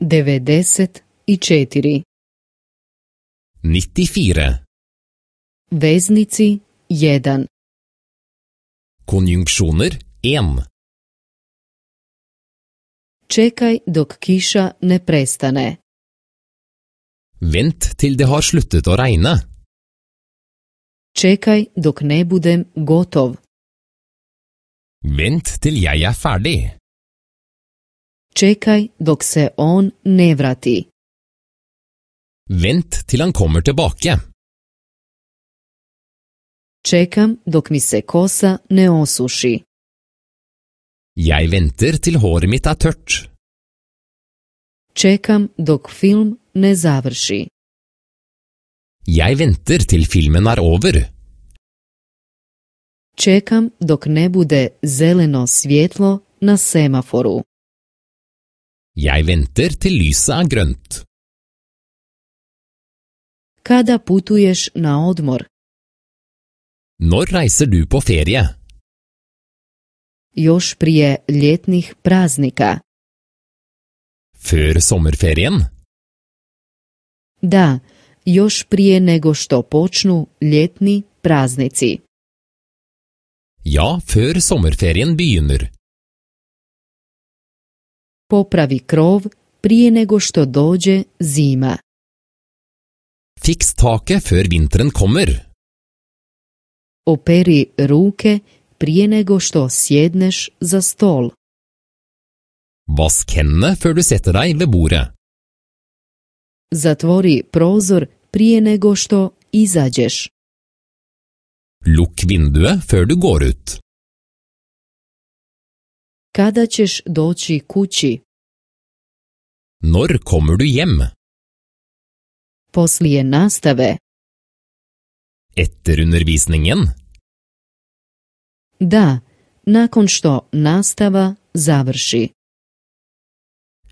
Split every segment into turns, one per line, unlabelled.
94 94 Veznici 1
Konjunksjoner 1
Čekaj dok kiša ne prestane.
Vent til det har sluttet å regne.
Čekaj dok ne budem gotov.
Vent til jeg er ferdig.
čekaj dok se on ne vrati.
Vent til' han kommer tillbaka.
Čekam dok mi se kosa ne osuši.
Jag venter til' håret mitt
Čekam dok film ne završi.
Jag venter til' filmen är over.
Čekam dok ne bude zeleno svjetlo na semaforu.
Jeg venter til lyset er grønt.
Kada putuješ na odmor?
Når reiser du på ferie?
Još prije ljetnih praznika.
Før sommerferien?
Da, još prije nego što počnu ljetni praznici.
Ja, før sommerferien begynner
popravi krov prije nego što dođe zima.
Fix take før vinteren kommer.
Operi ruke prije nego što sjedneš za stol.
Vask hendene før du setter deg ved bordet.
Zatvori prozor prije nego što izađeš.
Luk vinduet før du går ut.
Kada ćeš doći kući?
Når kommer du hjem?
Poslije nastave.
Etter undervisningen?
Da, nakon što nastava završi.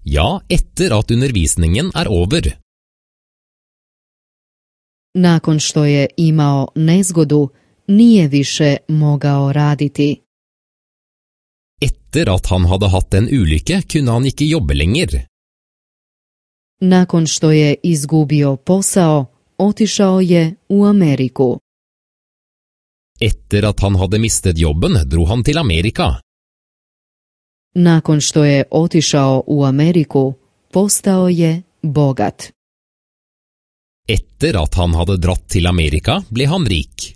Ja, etter at undervisningen er over.
Nakon što je imao nezgodu, nije više mogao raditi.
Etter at han hadde hatt en ulykke, kunne han ikke jobbe lenger.
Nakon što je izgubio posao, otišao je u Ameriku.
Etter at han hadde mistet jobben, dro han til Amerika.
Nakon što je otišao u Ameriku, postao je bogat.
Etter at han hadde dratt til Amerika, ble han rik.